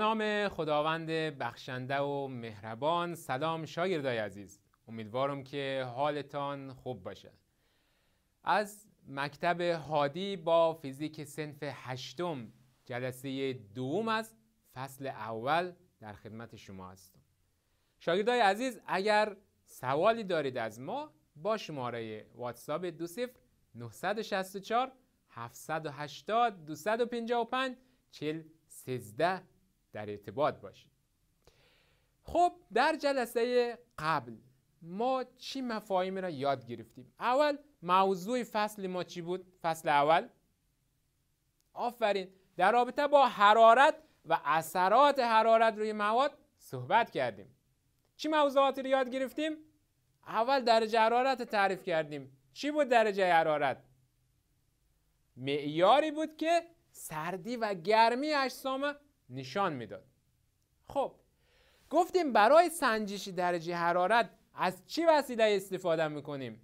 نام خداوند بخشنده و مهربان سلام شاگردای عزیز امیدوارم که حالتان خوب باشه از مکتب هادی با فیزیک سنف هشتم جلسه دوم از فصل اول در خدمت شما هستم شاگردای عزیز اگر سوالی دارید از ما با شماره واتساپ دو صفر 964 780 255 40 13 در ارتباط باشید خب در جلسه قبل ما چی مفاهیمی را یاد گرفتیم اول موضوع فصل ما چی بود فصل اول آفرین در رابطه با حرارت و اثرات حرارت روی مواد صحبت کردیم چی موضوعاتی رو یاد گرفتیم اول درجه حرارت تعریف کردیم چی بود درجه حرارت معیاری بود که سردی و گرمی اجسام نشان میداد خب گفتیم برای سنجش درجه حرارت از چی وسیله استفاده میکنیم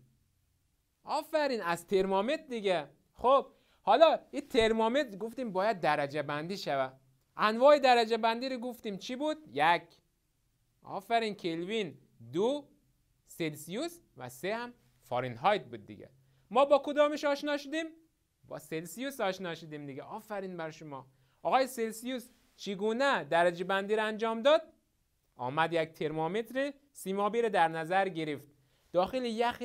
آفرین از ترمومتر دیگه خب حالا این ترمومتر گفتیم باید درجه بندی شود انواع درجه بندی رو گفتیم چی بود یک آفرین کلوین دو سلسیوس و سه هم فارنهایت بود دیگه ما با کدامش آشنا شدیم با سلسیوس آشنا شدیم دیگه آفرین بر شما آقای سلسیوس چگونه درجه بندی را انجام داد آمد یک ترمامتر سیمابی را در نظر گرفت داخل یخ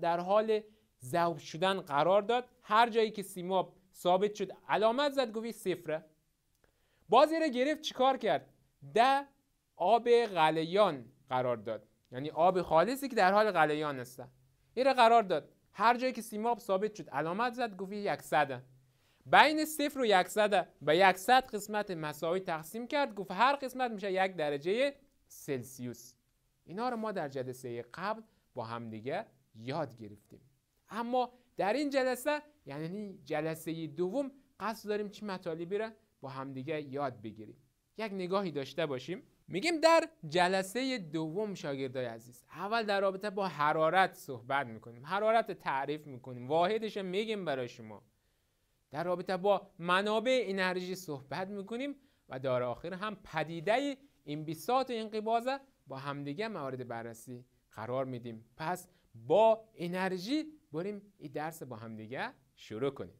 در حال ذوب شدن قرار داد هر جایی که سیماب ثابت شد علامت زد گویی صفره بازی را گرفت چیکار کرد ده آب غلیان قرار داد یعنی آب خالصی که در حال غلیان است این را قرار داد هر جایی که سیماب ثابت شد علامت زد گویی یک بین صفر و یکصد به یکصد قسمت مساوی تقسیم کرد گفت هر قسمت میشه یک درجه سلسیوس اینا رو ما در جلسه قبل با همدیگه یاد گرفتیم اما در این جلسه یعنی جلسه دوم قصد داریم چی مطالبی را با همدیگه یاد بگیریم یک نگاهی داشته باشیم میگیم در جلسه دوم شاگردای عزیز اول در رابطه با حرارت صحبت میکنیم حرارت تعریف میکنیم واحدش میگیم برای شما در رابطه با منابع انرژی صحبت میکنیم و در آخر هم پدیده این بیسات و انقباز با همدیگه موارد بررسی قرار میدیم پس با انرژی بریم این درس با همدیگه شروع کنیم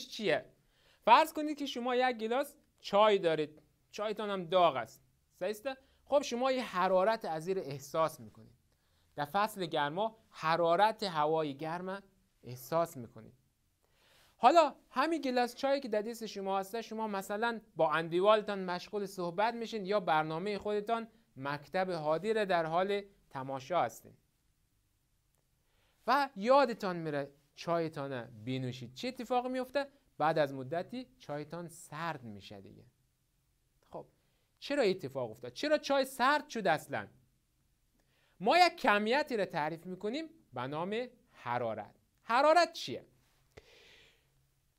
چیه فرض کنید که شما یک گلاس چای دارید چایتان هم داغ است خب شما یه حرارت از زیر احساس میکنید در فصل گرما حرارت هوای گرم احساس میکنید حالا همین گلاس چایی که در شما هسته شما مثلا با اندیوالتان مشغول صحبت میشین یا برنامه خودتان مکتب حادیره در حال تماشا هستین و یادتان میره چایتان بینوشید چه اتفاقی میفته بعد از مدتی چایتان سرد میشه دیگه خب چرا اتفاق افتاد چرا چای سرد شد اصلا ما یک کمیتی را تعریف میکنیم به نام حرارت حرارت چیه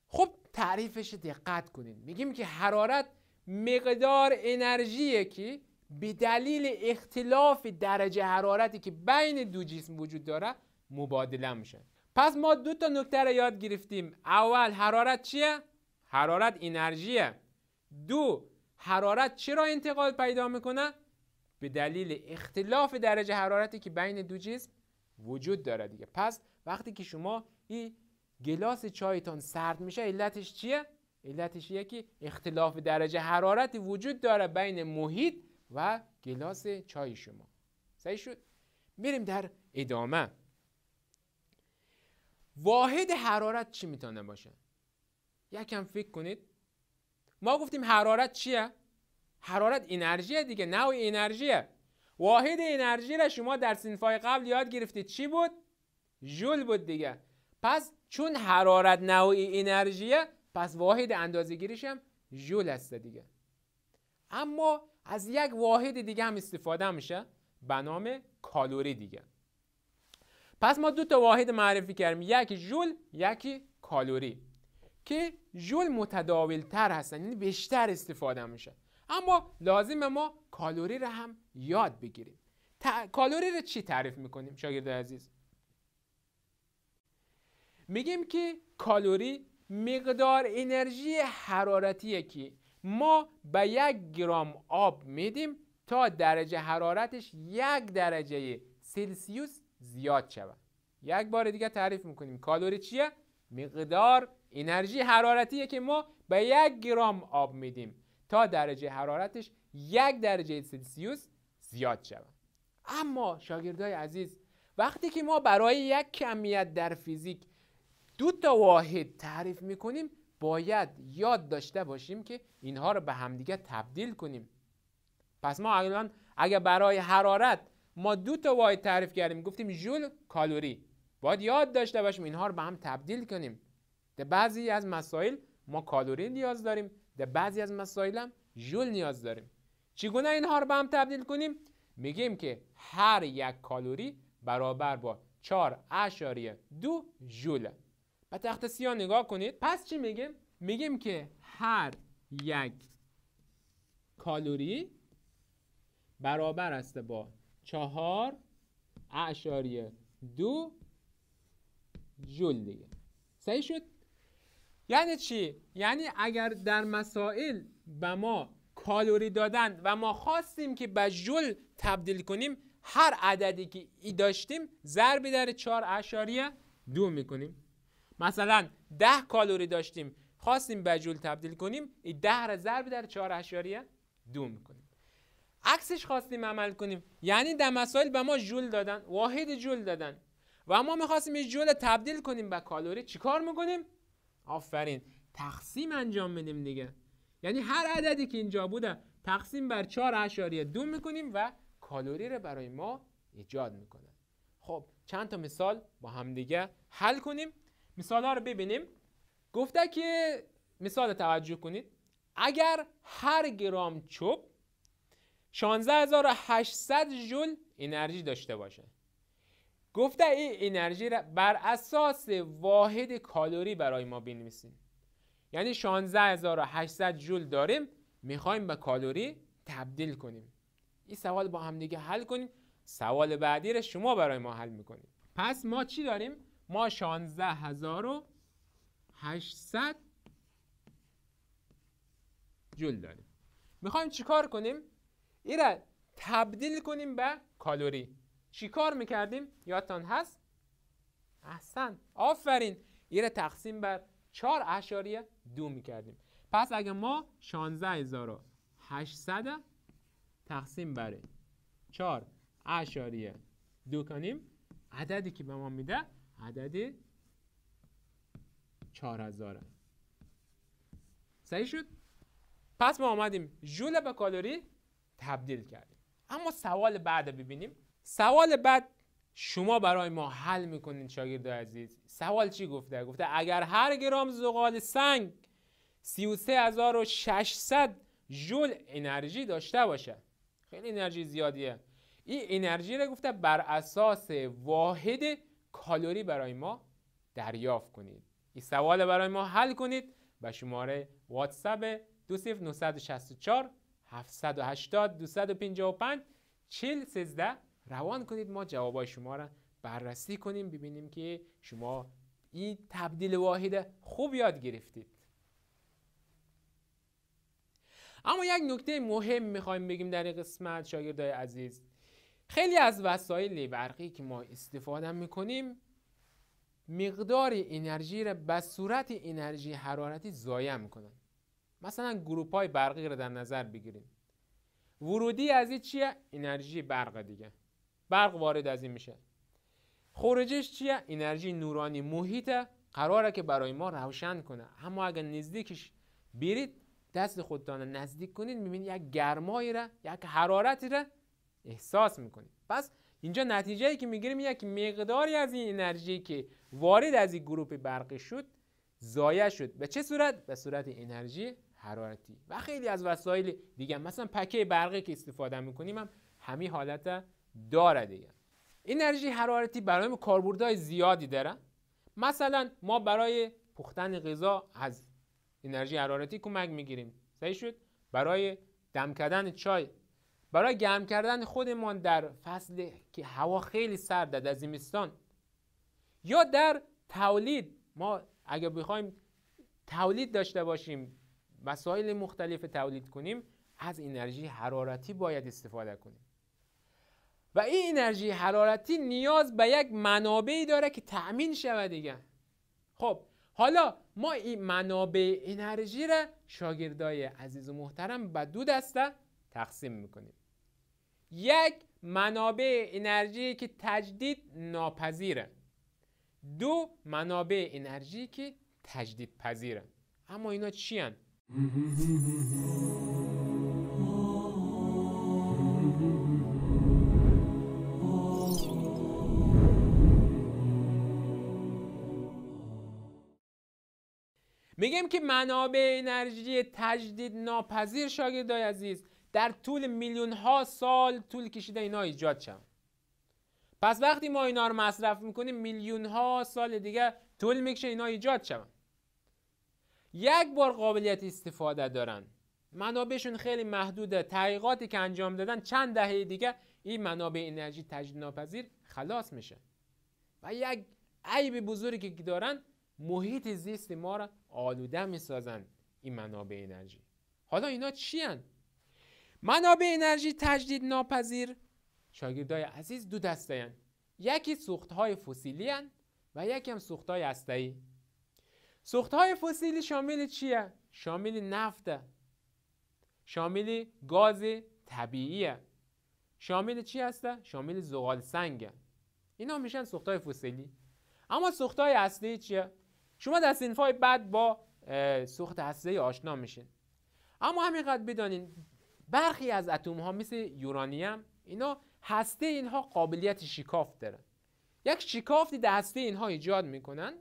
خب تعریفش دقت کنید میگیم که حرارت مقدار انرژیه که به دلیل اختلاف درجه حرارتی که بین دو جسم وجود داره مبادله میشه پس ما دو تا نکته رو یاد گرفتیم اول حرارت چیه؟ حرارت انرژیه دو حرارت چرا انتقال پیدا میکنه؟ به دلیل اختلاف درجه حرارتی که بین دو جسم وجود داره دیگه پس وقتی که شما این گلاس چایتان سرد میشه علتش چیه؟ علتش یکی که اختلاف درجه حرارتی وجود داره بین محیط و گلاس چای شما سعی شد؟ میریم در ادامه واحد حرارت چی میتونه باشه یکم فکر کنید ما گفتیم حرارت چیه حرارت انرژیه دیگه نوع انرژیه واحد انرژی را شما در سنفای قبل یاد گرفتید چی بود ژول بود دیگه پس چون حرارت نوعی انرژیه پس واحد اندازه هم ژول است دیگه اما از یک واحد دیگه هم استفاده میشه به نام کالوری دیگه پس ما دو تا واحد معرفی کردیم یک جول یکی کالوری که جول متداول تر هستن یعنی بیشتر استفاده میشه اما لازم ما کالوری را هم یاد بگیریم کالوری را چی تعریف میکنیم شاگرد عزیز میگیم که کالوری مقدار انرژی حرارتیه که ما به یک گرام آب میدیم تا درجه حرارتش یک درجه سلسیوس زیاد شود یک بار دیگه تعریف میکنیم کالوری چیه مقدار انرژی حرارتیه که ما به یک گرام آب میدیم تا درجه حرارتش یک درجه سلسیوس زیاد شود اما شاگردای عزیز وقتی که ما برای یک کمیت در فیزیک دو تا واحد تعریف میکنیم باید یاد داشته باشیم که اینها رو به همدیگه تبدیل کنیم پس ما الان اگر برای حرارت ما دو تا واحد تعریف کردیم گفتیم ژول کالوری باید یاد داشته باشیم اینها رو به هم تبدیل کنیم در بعضی از مسائل ما کالوری نیاز داریم در بعضی از مسائل هم ژول نیاز داریم چگونه اینها رو به هم تبدیل کنیم میگیم که هر یک کالوری برابر با 4 دو ژول به تخت سیاه نگاه کنید پس چی میگیم میگیم که هر یک کالوری برابر است با چهار اعشاریه دو جول دیگه صحیح شد یعنی چی یعنی اگر در مسائل به ما کالوری دادن و ما خواستیم که به جول تبدیل کنیم هر عددی که ای داشتیم ضربی در چهار اعشاریه دو میکنیم مثلا ده کالوری داشتیم خواستیم به جول تبدیل کنیم ای ده را ضربی در چهار اعشاریه دو میکنیم عکسش خواستیم عمل کنیم یعنی در مسائل به ما جول دادن واحد جول دادن و ما میخواستیم این جول تبدیل کنیم به کالوری چیکار میکنیم آفرین تقسیم انجام میدیم دیگه یعنی هر عددی که اینجا بوده تقسیم بر چهار اشاریه دو میکنیم و کالوری رو برای ما ایجاد میکنه خب چند تا مثال با همدیگه حل کنیم مثال ها رو ببینیم گفته که مثال توجه کنید اگر هر گرام چوب 16800 ژول انرژی داشته باشه گفته این انرژی را بر اساس واحد کالوری برای ما بنویسیم یعنی 16800 ژول داریم میخوایم به کالوری تبدیل کنیم این سوال با هم دیگه حل کنیم سوال بعدی را شما برای ما حل میکنیم پس ما چی داریم ما 16800 جول داریم میخوایم چیکار کنیم ای را تبدیل کنیم به کالوری کار میکردیم یادتان هست احسن آفرین ای را تقسیم بر 4 اشاریه دو میکردیم پس اگه ما 16800 تقسیم بر 4 اشاریه دو کنیم عددی که به ما میده عدد 4000 صحیح شد پس ما آمدیم جوله به کالوری تبدیل کردیم اما سوال بعد ببینیم سوال بعد شما برای ما حل میکنین شاگرد عزیز سوال چی گفته گفته اگر هر گرام زغال سنگ 33600 ژول انرژی داشته باشه خیلی انرژی زیادیه این انرژی رو گفته بر اساس واحد کالوری برای ما دریافت کنید این سوال برای ما حل کنید به شماره واتساپ 20964 780 255 40 13 روان کنید ما جوابای شما را بررسی کنیم ببینیم که شما این تبدیل واحد خوب یاد گرفتید اما یک نکته مهم میخوایم بگیم در این قسمت شاگردای عزیز خیلی از وسایل برقی که ما استفاده میکنیم مقدار انرژی را به صورت انرژی حرارتی ضایع میکنند مثلا گروپ های برقی رو در نظر بگیریم ورودی از این چیه انرژی برق دیگه برق وارد از این میشه خروجش چیه انرژی نورانی محیطه قراره که برای ما روشن کنه اما اگر نزدیکش برید دست خودتان نزدیک کنید میبینید یک گرمایی را یک حرارتی را احساس میکنید پس اینجا نتیجه ای که میگیریم یک مقداری از این انرژی که وارد از این گروپ برقی شد ضایع شد به چه صورت به صورت انرژی حرارتی و خیلی از وسایل دیگه مثلا پکه برقی که استفاده میکنیم هم همین حالت داره دیگه انرژی حرارتی برای کاربردهای زیادی داره مثلا ما برای پختن غذا از انرژی حرارتی کمک میگیریم صحیح شد برای دم کردن چای برای گرم کردن خودمان در فصل که هوا خیلی سرده در زمستان یا در تولید ما اگر بخوایم تولید داشته باشیم وسایل مختلف تولید کنیم از انرژی حرارتی باید استفاده کنیم و این انرژی حرارتی نیاز به یک منابعی داره که تأمین شود دیگه خب حالا ما این منابع انرژی را شاگردای عزیز و محترم به دو دسته تقسیم میکنیم یک منابع انرژی که تجدید ناپذیره دو منابع انرژی که تجدید پذیره اما اینا چی میگم که منابع انرژی تجدید ناپذیر شاگردای عزیز در طول میلیون ها سال طول کشیده اینا ایجاد شم پس وقتی ما اینا رو مصرف میکنیم میلیون ها سال دیگه طول میکشه اینا ایجاد شم یک بار قابلیت استفاده دارن منابعشون خیلی محدوده تحقیقاتی که انجام دادن چند دهه دیگه این منابع انرژی تجدید ناپذیر خلاص میشه و یک عیب بزرگی که دارن محیط زیست ما را آلوده میسازن این منابع انرژی حالا اینا چی هن؟ منابع انرژی تجدید ناپذیر شاگردای عزیز دو دسته هن. یکی های فسیلی و یکی هم های هسته‌ای های فسیلی شامل چیه؟ شامل نفته شامل گاز طبیعیه شامل چی هسته؟ شامل زغال سنگ. اینا میشن های فسیلی اما های اصلی چیه؟ شما در های بعد با سوخت اصلی آشنا میشین اما همینقدر بدانین برخی از اتم ها مثل یورانیم اینا هسته اینها قابلیت شکافت داره یک شکافتی در هسته اینها ایجاد میکنن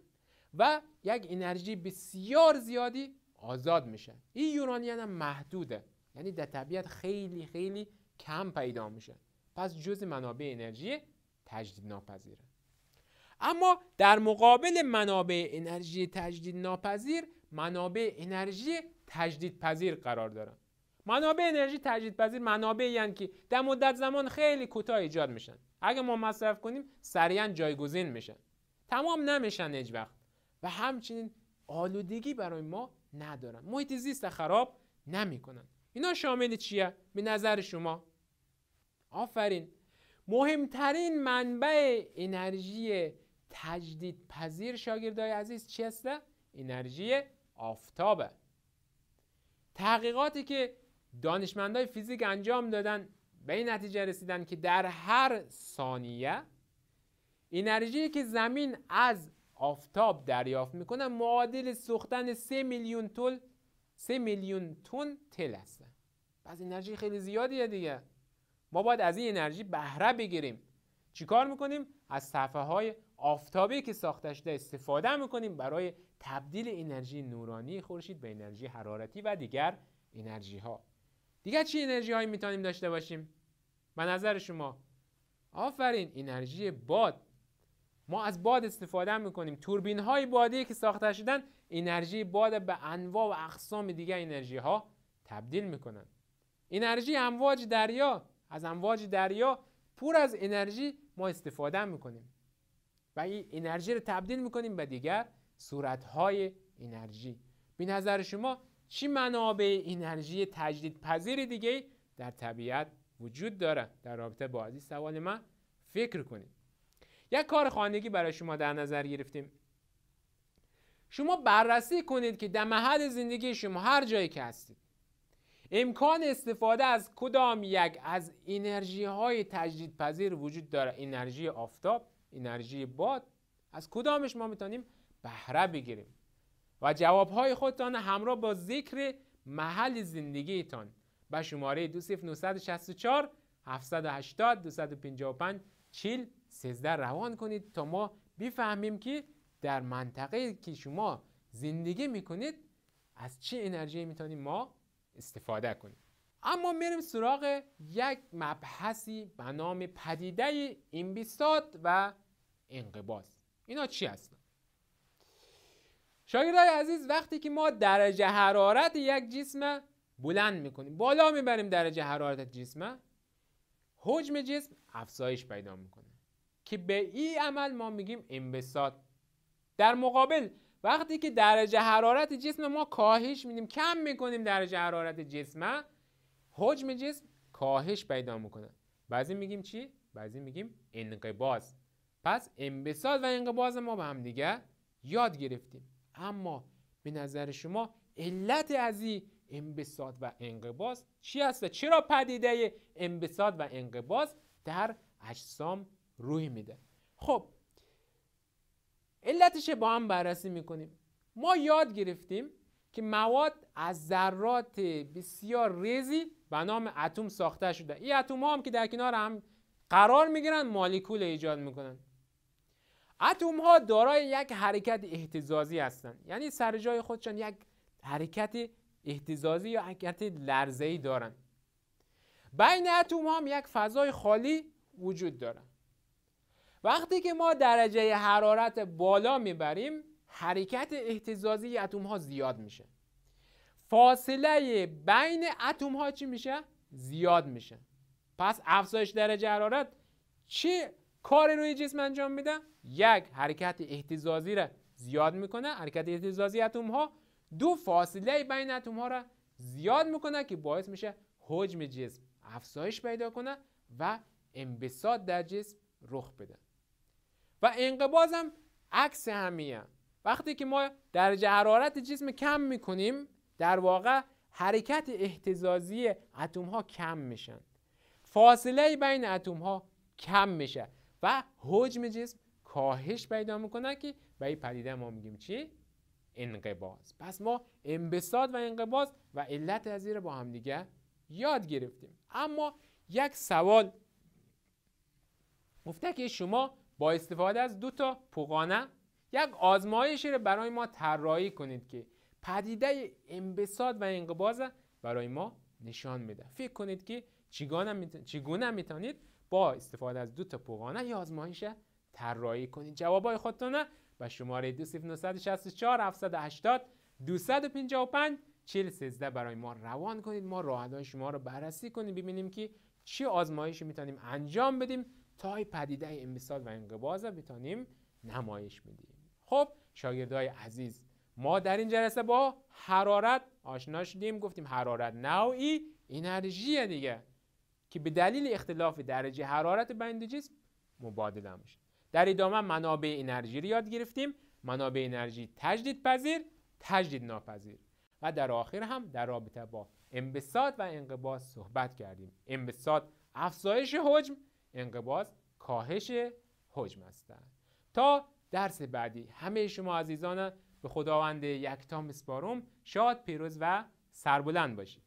و یک انرژی بسیار زیادی آزاد میشه این یورانیان هم محدوده یعنی در طبیعت خیلی خیلی کم پیدا میشه پس جز منابع انرژی تجدید ناپذیره اما در مقابل منابع انرژی تجدید ناپذیر منابع انرژی تجدید پذیر قرار دارن منابع انرژی تجدید پذیر منابعی یعنی که در مدت زمان خیلی کوتاه ایجاد میشن اگه ما مصرف کنیم سریعا جایگزین میشن تمام نمیشن هیچ و همچنین آلودگی برای ما ندارن محیط زیست خراب نمیکنن اینا شامل چیه به نظر شما آفرین مهمترین منبع انرژی تجدید پذیر شاگردای عزیز چی هسته؟ انرژی آفتابه تحقیقاتی که دانشمندای فیزیک انجام دادن به این نتیجه رسیدن که در هر ثانیه انرژی که زمین از آفتاب دریافت میکنن معادل سوختن 3 میلیون تل 3 میلیون تن تل هستن پس انرژی خیلی زیادیه دیگه ما باید از این انرژی بهره بگیریم چیکار میکنیم از صفحه های آفتابی که ساخته شده استفاده میکنیم برای تبدیل انرژی نورانی خورشید به انرژی حرارتی و دیگر انرژی ها دیگر چه انرژی هایی میتونیم داشته باشیم به نظر شما آفرین انرژی باد ما از باد استفاده میکنیم توربین های بادی که ساخته شدن انرژی باد به انواع و اقسام دیگر انرژی ها تبدیل میکنن انرژی امواج دریا از امواج دریا پور از انرژی ما استفاده میکنیم و این انرژی رو تبدیل میکنیم به دیگر صورت های انرژی به نظر شما چی منابع انرژی تجدید پذیر دیگه در طبیعت وجود داره در رابطه با این سوال من فکر کنید یک کار خانگی برای شما در نظر گرفتیم شما بررسی کنید که در محل زندگی شما هر جایی که هستید امکان استفاده از کدام یک از انرژی های تجدید پذیر وجود داره انرژی آفتاب انرژی باد از کدامش ما میتونیم بهره بگیریم و جواب های خودتان همراه با ذکر محل زندگیتان به شماره 2964 780 255 40 سزده روان کنید تا ما بفهمیم که در منطقه که شما زندگی میکنید از چه انرژی میتونیم ما استفاده کنیم اما میریم سراغ یک مبحثی به نام پدیده انبساط و انقباض اینا چی هستن شاگردای عزیز وقتی که ما درجه حرارت یک جسم بلند میکنیم بالا میبریم درجه حرارت جسم حجم جسم افزایش پیدا میکنه به این عمل ما میگیم انبساط در مقابل وقتی که درجه حرارت جسم ما کاهش میدیم کم میکنیم درجه حرارت جسم حجم جسم کاهش پیدا میکنه بعضی میگیم چی بعضی میگیم انقباض پس انبساط و انقباض ما به هم دیگه یاد گرفتیم اما به نظر شما علت از این انبساط و انقباض چی هست چرا پدیده انبساط و انقباض در اجسام روی میده خب علتش با هم بررسی میکنیم ما یاد گرفتیم که مواد از ذرات بسیار ریزی به نام اتم ساخته شده این اتم ها هم که در کنار هم قرار میگیرن مالیکول ایجاد میکنن اتم ها دارای یک حرکت احتزازی هستند یعنی سر جای خودشان یک حرکت احتزازی یا حرکت لرزه‌ای دارند بین اتم ها هم یک فضای خالی وجود دارند وقتی که ما درجه حرارت بالا میبریم حرکت احتزازی اتم ها زیاد میشه فاصله بین اتم ها چی میشه زیاد میشه پس افزایش درجه حرارت چه کار روی جسم انجام میده یک حرکت احتزازی را زیاد میکنه حرکت اهتزازی اتم ها دو فاصله بین اتم ها را زیاد میکنه که باعث میشه حجم جسم افزایش پیدا کنه و انبساط در جسم رخ بده و انقباض هم عکس همیه وقتی که ما درجه حرارت جسم کم میکنیم در واقع حرکت احتزازی اتم ها کم میشن فاصله بین اتم ها کم میشه و حجم جسم کاهش پیدا میکنه که به این پدیده ما میگیم چی انقباض پس ما انبساط و انقباض و علت از با هم دیگه یاد گرفتیم اما یک سوال گفته که شما با استفاده از دو تا پوغانه یک آزمایشی رو برای ما طراحی کنید که پدیده انبساط و انقباض برای ما نشان میده فکر کنید که چگونه میتونید با استفاده از دو تا پوغانه یا آزمایش طراحی کنید جوابای خودتونه به شماره 2964 780 255 برای ما روان کنید ما راهدان شما رو بررسی کنیم ببینیم که چه آزمایشی میتونیم انجام بدیم تای پدیده انبساط و انقباض رو بتانیم نمایش میدیم خب شاگردای عزیز ما در این جلسه با حرارت آشنا شدیم گفتیم حرارت نوعی انرژی دیگه که به دلیل اختلاف درجه حرارت بین جسم مبادله میشه در ادامه منابع انرژی رو یاد گرفتیم منابع انرژی تجدید پذیر تجدید ناپذیر و در آخر هم در رابطه با انبساط و انقباض صحبت کردیم انبساط افزایش حجم انقباز کاهش حجم هستند تا درس بعدی همه شما عزیزان به خداوند یکتا مسپارم شاد پیروز و سربلند باشید